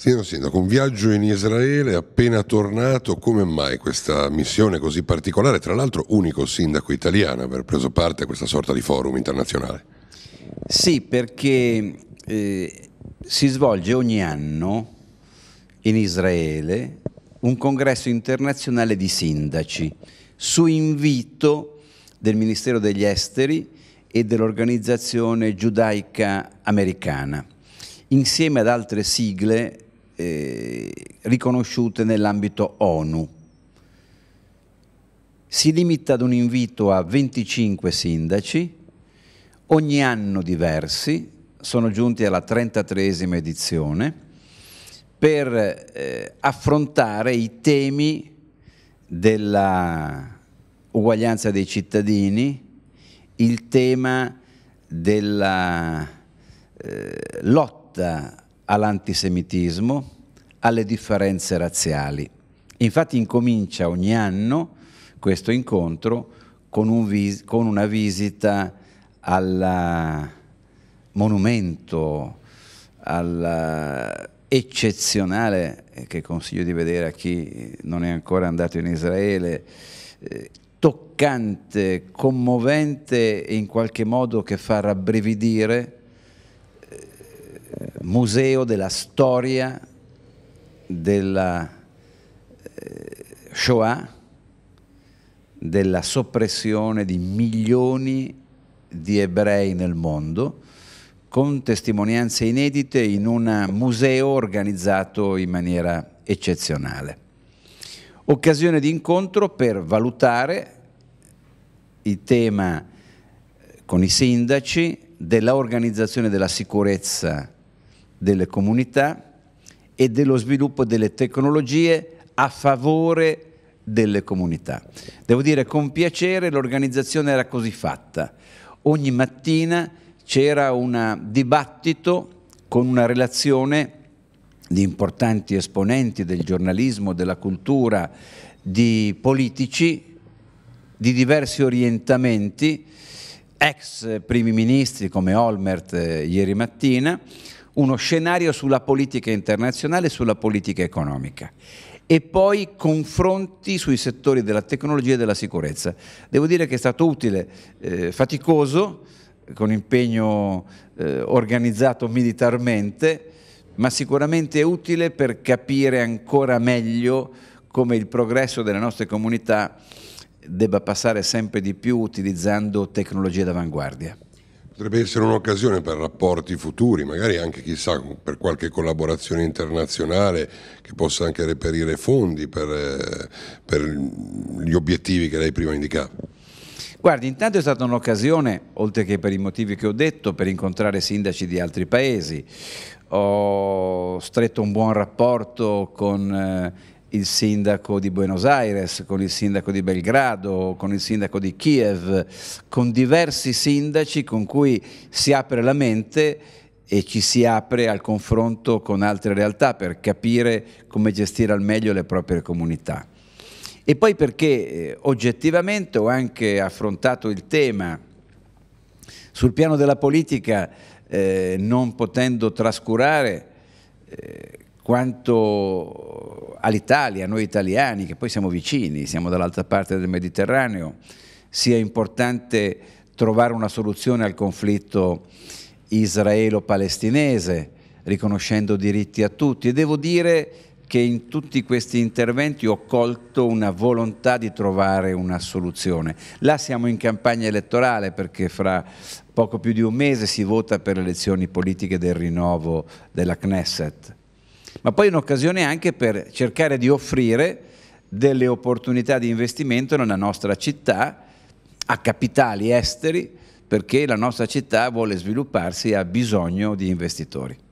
Signor Sindaco, un viaggio in Israele appena tornato, come mai questa missione così particolare? Tra l'altro unico sindaco italiano a aver preso parte a questa sorta di forum internazionale. Sì, perché eh, si svolge ogni anno in Israele un congresso internazionale di sindaci su invito del Ministero degli Esteri e dell'organizzazione giudaica americana, insieme ad altre sigle eh, riconosciute nell'ambito ONU. Si limita ad un invito a 25 sindaci, ogni anno diversi, sono giunti alla 33esima edizione, per eh, affrontare i temi della uguaglianza dei cittadini, il tema della eh, lotta all'antisemitismo, alle differenze razziali. Infatti incomincia ogni anno questo incontro con, un vis- con una visita al eh, monumento, alla eh, eccezionale, eh, che consiglio di vedere a chi non è ancora andato in Israele, toccante, commovente e in qualche modo che fa rabbrividire museo della storia della eh, Shoah, della soppressione di milioni di ebrei nel mondo, con testimonianze inedite in un museo organizzato in maniera eccezionale. Occasione di incontro per valutare il tema eh, con i sindaci dell'organizzazione della sicurezza delle comunità e dello sviluppo delle tecnologie a favore delle comunità. Devo dire con piacere l'organizzazione era così fatta. Ogni mattina c'era un dibattito con una relazione di importanti esponenti del giornalismo, della cultura, di politici di diversi orientamenti, ex primi ministri come Olmert eh, ieri mattina, uno scenario sulla politica internazionale e sulla politica economica e poi confronti sui settori della tecnologia e della sicurezza. Devo dire che è stato utile, eh, faticoso, con impegno eh, organizzato militarmente, ma sicuramente utile per capire ancora meglio come il progresso delle nostre comunità debba passare sempre di più utilizzando tecnologie d'avanguardia potrebbe essere un'occasione per rapporti futuri, magari anche chissà per qualche collaborazione internazionale che possa anche reperire fondi per, eh, per gli obiettivi che lei prima indicava. Guardi, intanto è stata un'occasione, oltre che per i motivi che ho detto, per incontrare sindaci di altri paesi. Ho stretto un buon rapporto con eh, il sindaco di Buenos Aires, con il sindaco di Belgrado, con il sindaco di Kiev, con diversi sindaci con cui si apre la mente e ci si apre al confronto con altre realtà per capire come gestire al meglio le proprie comunità. E poi perché eh, oggettivamente ho anche affrontato il tema sul piano della politica, eh, non potendo trascurare eh, quanto all'Italia, noi italiani, che poi siamo vicini, siamo dall'altra parte del Mediterraneo, sia importante trovare una soluzione al conflitto israelo-palestinese, riconoscendo diritti a tutti. E devo dire che in tutti questi interventi ho colto una volontà di trovare una soluzione. Là siamo in campagna elettorale perché fra poco più di un mese si vota per le elezioni politiche del rinnovo della Knesset ma poi è un'occasione anche per cercare di offrire delle opportunità di investimento nella nostra città a capitali esteri perché la nostra città vuole svilupparsi e ha bisogno di investitori.